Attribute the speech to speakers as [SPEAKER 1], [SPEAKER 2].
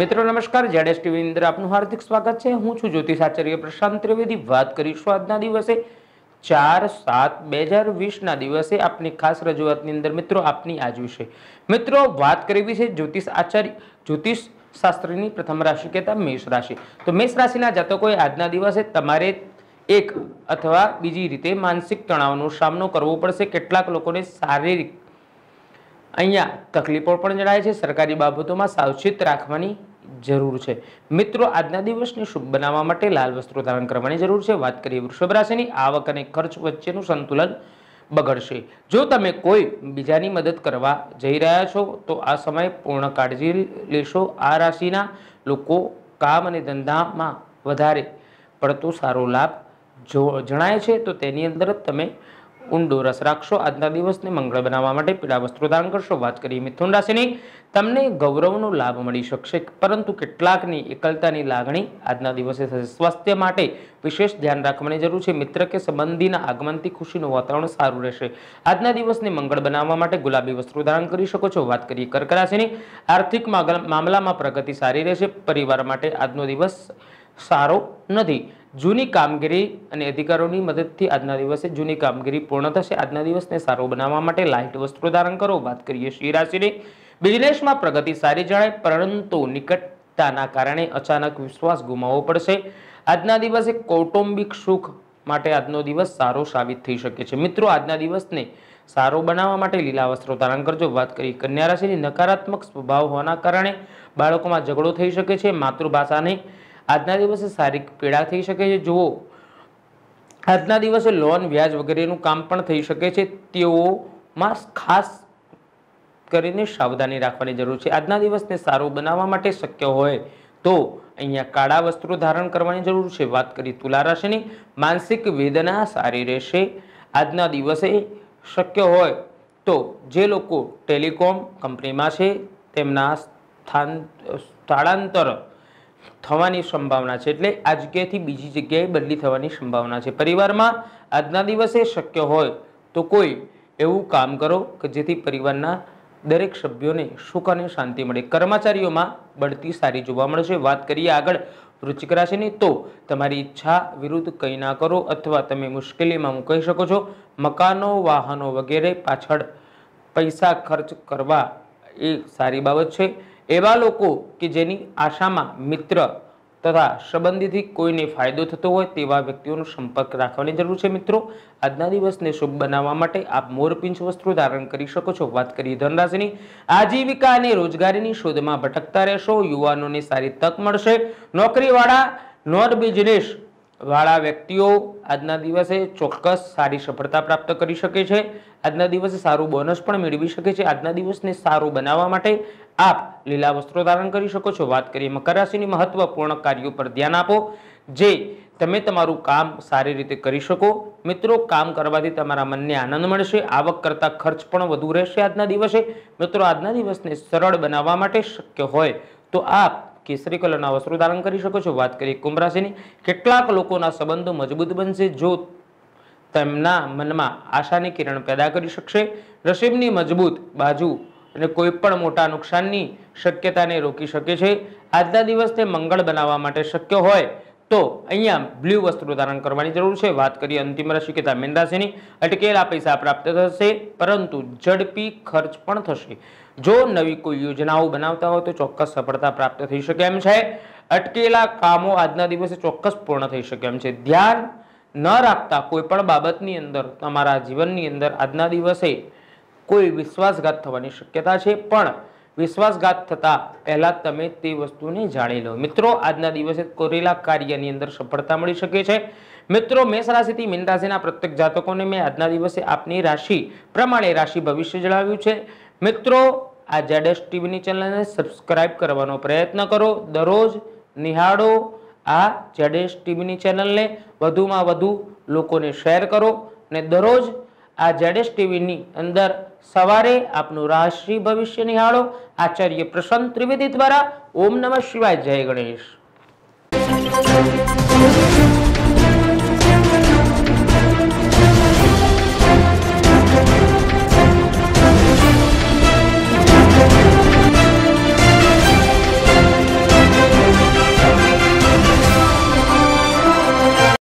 [SPEAKER 1] મિત્રો નમસ્કાર જેડેસ ટીવી અંદર આપનું હાર્દિક સ્વાગત છે હું છું જ્યોતિષ આચાર્ય પ્રશાંત ત્રિવેદી વાત કરીશું આજના દિવસે ચાર સાત બે હજાર વીસના દિવસે આપની ખાસ રજૂઆતની અંદર મિત્રો આપની આજ વિશે મિત્રો વાત કરવી છે જ્યોતિષ આચાર્ય જ્યોતિષ શાસ્ત્રની પ્રથમ રાશિ કહેતા મેષ રાશિ તો મેષ રાશિના જાતકોએ આજના દિવસે તમારે એક અથવા બીજી રીતે માનસિક તણાવનો સામનો કરવો પડશે કેટલાક લોકોને શારીરિક અહીંયા તકલીફો પણ જણાય છે સરકારી બાબતોમાં સાવચેત રાખવાની જરૂર છે મિત્રો આજના દિવસને શુભ બનાવવા માટે લાલ વસ્ત્રો ધારણ કરવાની જરૂર છે વાત કરીએ વૃષભ રાશિની આવક અને ખર્ચ વચ્ચેનું સંતુલન બગડશે જો તમે કોઈ બીજાની મદદ કરવા જઈ રહ્યા છો તો આ સમયે પૂર્ણ કાળજી લેશો આ રાશિના લોકો કામ અને ધંધામાં વધારે પડતો સારો લાભ જો જણાય છે તો તેની અંદર તમે ઊંડો રસ રાખશો આજના દિવસને મંગળ બનાવવા માટે પીળા વસ્ત્રો દાન કરશો વાત કરીએ મિથુન રાશિની તમને ગૌરવનો લાભ મળી શકશે પરંતુ કેટલાકની એકલતાની લાગણી આજના દિવસે થશે સ્વાસ્થ્ય માટે વિશેષ ધ્યાન રાખવાની જરૂર છે મિત્ર કે સંબંધીના આગમનથી ખુશીનું વાતાવરણ સારું રહેશે આજના દિવસને મંગળ બનાવવા માટે ગુલાબી વસ્ત્રો ધારણ કરી શકો છો વાત કરીએ કર્ક રાશિની આર્થિક મામલામાં પ્રગતિ સારી રહેશે પરિવાર માટે આજનો દિવસ સારો નથી જૂની કામગીરી અને અધિકારોની મદદથી આજના દિવસે જૂની કામગીરી પૂર્ણ થશે આજના દિવસને સારો બનાવવા માટે લાઇટ વસ્ત્રો ધારણ કરો વાત કરીએ શ્રી રાશિની બિઝનેસમાં પ્રગતિ સારી જણાય પરંતુ નિકટતાના કારણે અચાનક વિશ્વાસ ગુમાવવો પડશે આજના દિવસે કૌટુંબિક સુખ માટે આજનો દિવસ સારો સાબિત થઈ શકે છે મિત્રો આજના દિવસને સારો બનાવવા માટે લીલા વસ્ત્રો ધારણ કરજો વાત કરીએ કન્યા રાશિની નકારાત્મક સ્વભાવ હોવાના કારણે બાળકોમાં ઝઘડો થઈ શકે છે માતૃભાષાને આજના દિવસે શારીરિક પીડા થઈ શકે છે જુઓ આજના દિવસે લોન વ્યાજ વગેરેનું કામ પણ થઈ શકે છે તેઓમાં ખાસ કરીને સાવધાની રાખવાની જરૂર છે આજના દિવસને સારું બનાવવા માટે શક્ય હોય તો અહીંયા કાળા વસ્ત્રો ધારણ કરવાની જરૂર છે વાત કરી તુલા રાશિની માનસિક વેદના સારી રહેશે આજના દિવસે શક્ય હોય તો જે લોકો ટેલિકોમ કંપનીમાં છે તેમના સ્થાન સ્થળાંતર થવાની સંભાવના છે એટલે આ જગ્યાએથી બીજી જગ્યાએ બદલી થવાની સંભાવના છે પરિવારમાં આજના દિવસે શક્ય હોય તો કોઈ એવું કામ કરો કે જેથી પરિવારના દરેક સભ્યોને સુખ અને શાંતિ મળે કર્મચારીઓમાં બળતી સારી જોવા મળશે વાત કરીએ આગળ વૃશ્ચિક રાશિની તો તમારી ઈચ્છા વિરુદ્ધ કંઈ ના કરો અથવા તમે મુશ્કેલીમાં મુકાઈ શકો છો મકાનો વાહનો વગેરે પાછળ પૈસા ખર્ચ કરવા એ સારી બાબત છે એવા લોકો કે જેની આશામાં મિત્ર તથા સંબંધીથી કોઈને ફાયદો થતો હોય તેવા વ્યક્તિઓનો સંપર્ક રાખવાની જરૂર છે મિત્રો આજના દિવસને શુભ બનાવવા માટે આપ મોરપિંચ વસ્ત્રો ધારણ કરી શકો છો વાત કરીએ ધનરાશિની આજીવિકા અને રોજગારીની શોધમાં ભટકતા રહેશો યુવાનોને સારી તક મળશે નોકરીવાળા નોન બિઝનેસ વાળા વ્યક્તિઓ આજના દિવસે ચોક્કસ સારી સફળતા પ્રાપ્ત કરી શકે છે આજના દિવસે સારું બોનસ પણ મેળવી શકે છે આજના દિવસને સારું બનાવવા માટે આપ લીલા વસ્ત્રો ધારણ કરી શકો છો વાત કરીએ મકર રાશિની મહત્વપૂર્ણ કાર્યો પર ધ્યાન આપો જે તમે તમારું કામ સારી રીતે કરી શકો મિત્રો કામ કરવાથી તમારા મનને આનંદ મળશે આવક કરતાં ખર્ચ પણ વધુ રહેશે આજના દિવસે મિત્રો આજના દિવસને સરળ બનાવવા માટે શક્ય હોય તો આપ કેસરી કલરના વસ્ત્રો ધારણ કરી શકો છો વાત કરીએ કુંભ રાશિની કેટલાક લોકોના સંબંધો મજબૂત બનશે જો તેમના મનમાં આશાની કિરણ પેદા કરી શકશે નસીબની મજબૂત બાજુ અને કોઈ પણ મોટા નુકસાનની શક્યતાને રોકી શકે છે આજના દિવસ મંગળ બનાવવા માટે શક્ય હોય તો અહીંયા બ્લુ વસ્ત્રો ધારણ કરવાની જરૂર છે વાત કરીએ અંતિમ રાશિ કે મીન રાશિની અટકેલા પૈસા પ્રાપ્ત થશે પરંતુ ઝડપી ખર્ચ પણ થશે જો નવી કોઈ યોજનાઓ બનાવતા હોય તો ચોક્કસ સફળતા પ્રાપ્ત થઈ શકે એમ છે અટકેલા કામો આજના દિવસે ચોક્કસ પૂર્ણ થઈ શકે એમ છે ધ્યાન ન રાખતા કોઈ પણ બાબતની અંદર તમારા જીવનની અંદર આજના દિવસે કોઈ વિશ્વાસઘાત થવાની શક્યતા છે પણ વિશ્વાસઘાત થતાં પહેલાં તમે તે વસ્તુને જાણી લો મિત્રો આજના દિવસે કરેલા કાર્યની અંદર સફળતા મળી શકે છે મિત્રો મેષ રાશિથી મીન રાશિના પ્રત્યેક જાતકોને મેં આજના દિવસે આપની રાશિ પ્રમાણે રાશિ ભવિષ્ય જણાવ્યું છે મિત્રો આ જેડેસ ટીવીની ચેનલને સબસ્ક્રાઇબ કરવાનો પ્રયત્ન કરો દરરોજ નિહાળો આ જેડેસ ટીવીની ચેનલને વધુમાં વધુ લોકોને શેર કરો અને દરરોજ આ જેડેશ ટીવીની અંદર સવારે આપનું રાશિ ભવિષ્ય નિહાળો આચાર્ય પ્રશાંત ત્રિવેદી દ્વારા ઓમ નમઃ શિવાય જય ગણેશ